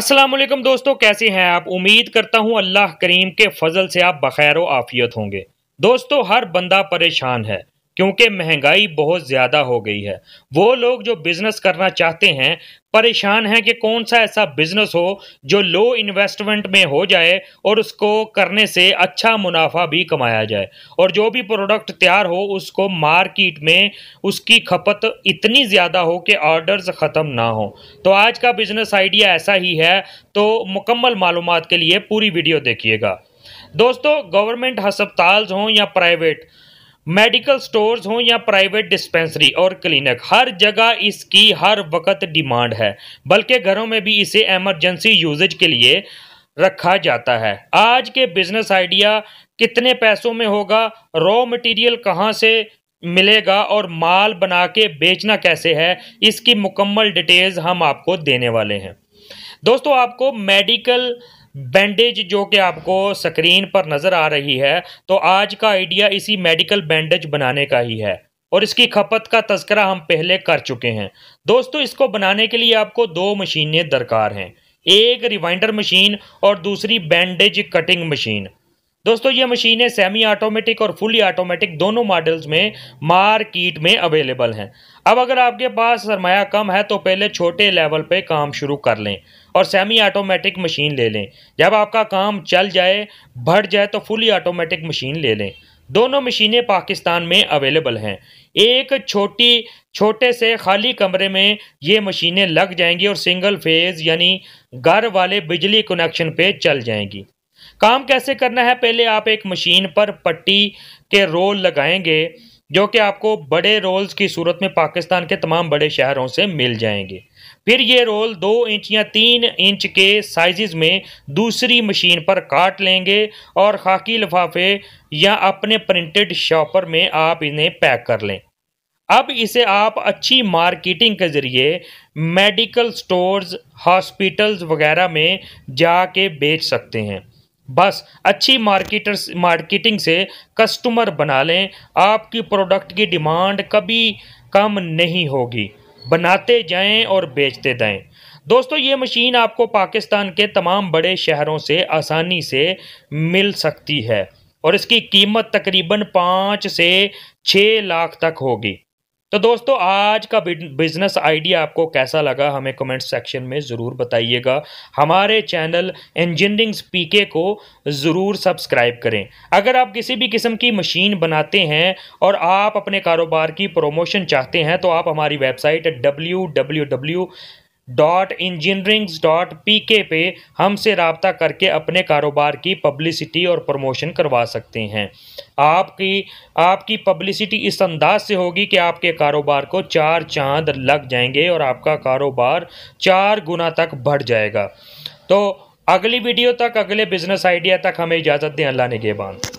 असलम दोस्तों कैसे हैं आप उम्मीद करता हूं अल्लाह करीम के फजल से आप बखैर आफियत होंगे दोस्तों हर बंदा परेशान है क्योंकि महंगाई बहुत ज़्यादा हो गई है वो लोग जो बिज़नेस करना चाहते हैं परेशान हैं कि कौन सा ऐसा बिज़नेस हो जो लो इन्वेस्टमेंट में हो जाए और उसको करने से अच्छा मुनाफा भी कमाया जाए और जो भी प्रोडक्ट तैयार हो उसको मार्केट में उसकी खपत इतनी ज़्यादा हो कि ऑर्डर्स ख़त्म ना हो तो आज का बिज़नेस आइडिया ऐसा ही है तो मुकम्मल मालूम के लिए पूरी वीडियो देखिएगा दोस्तों गवर्नमेंट हस्पताल हों या प्राइवेट मेडिकल स्टोर्स हों या प्राइवेट डिस्पेंसरी और क्लिनिक हर जगह इसकी हर वक्त डिमांड है बल्कि घरों में भी इसे एमरजेंसी यूजेज के लिए रखा जाता है आज के बिजनेस आइडिया कितने पैसों में होगा रॉ मटेरियल कहाँ से मिलेगा और माल बना के बेचना कैसे है इसकी मुकम्मल डिटेल्स हम आपको देने वाले हैं दोस्तों आपको मेडिकल बैंडेज जो कि आपको स्क्रीन पर नज़र आ रही है तो आज का आइडिया इसी मेडिकल बैंडेज बनाने का ही है और इसकी खपत का तस्करा हम पहले कर चुके हैं दोस्तों इसको बनाने के लिए आपको दो मशीनें दरकार हैं एक रिवाइंडर मशीन और दूसरी बैंडेज कटिंग मशीन दोस्तों ये मशीनें सेमी ऑटोमेटिक और फुली ऑटोमेटिक दोनों मॉडल्स में मार्केट में अवेलेबल हैं अब अगर आपके पास सरमाया कम है तो पहले छोटे लेवल पे काम शुरू कर लें और सेमी ऑटोमेटिक मशीन ले लें जब आपका काम चल जाए बढ़ जाए तो फुली ऑटोमेटिक मशीन ले लें दोनों मशीनें पाकिस्तान में अवेलेबल हैं एक छोटी छोटे से खाली कमरे में ये मशीनें लग जाएंगी और सिंगल फेज़ यानी घर वाले बिजली कनेक्शन पे चल जाएंगी काम कैसे करना है पहले आप एक मशीन पर पट्टी के रोल लगाएंगे जो कि आपको बड़े रोल्स की सूरत में पाकिस्तान के तमाम बड़े शहरों से मिल जाएंगे फिर ये रोल दो इंच या तीन इंच के साइज़ में दूसरी मशीन पर काट लेंगे और खाकी लफाफे या अपने प्रिंटेड शॉपर में आप इन्हें पैक कर लें अब इसे आप अच्छी मार्केटिंग के ज़रिए मेडिकल स्टोर्स हॉस्पिटल्स वगैरह में जाके बेच सकते हैं बस अच्छी मार्केटर्स मार्केटिंग से कस्टमर बना लें आपकी प्रोडक्ट की डिमांड कभी कम नहीं होगी बनाते जाएं और बेचते जाएं दोस्तों ये मशीन आपको पाकिस्तान के तमाम बड़े शहरों से आसानी से मिल सकती है और इसकी कीमत तकरीबन पाँच से छः लाख तक होगी तो दोस्तों आज का बिजनेस आइडिया आपको कैसा लगा हमें कमेंट सेक्शन में ज़रूर बताइएगा हमारे चैनल इंजीनियरिंग स्पीके को ज़रूर सब्सक्राइब करें अगर आप किसी भी किस्म की मशीन बनाते हैं और आप अपने कारोबार की प्रोमोशन चाहते हैं तो आप हमारी website W W W dot engineerings dot P K पे हमसे रबता करके अपने कारोबार की पब्लिसिटी और प्रमोशन करवा सकते हैं आपकी आपकी पब्लिसिटी इस अंदाज से होगी कि आपके कारोबार को चार चांद लग जाएंगे और आपका कारोबार चार गुना तक बढ़ जाएगा तो अगली वीडियो तक अगले बिजनेस आइडिया तक हमें इजाज़त दें अल्लाह ने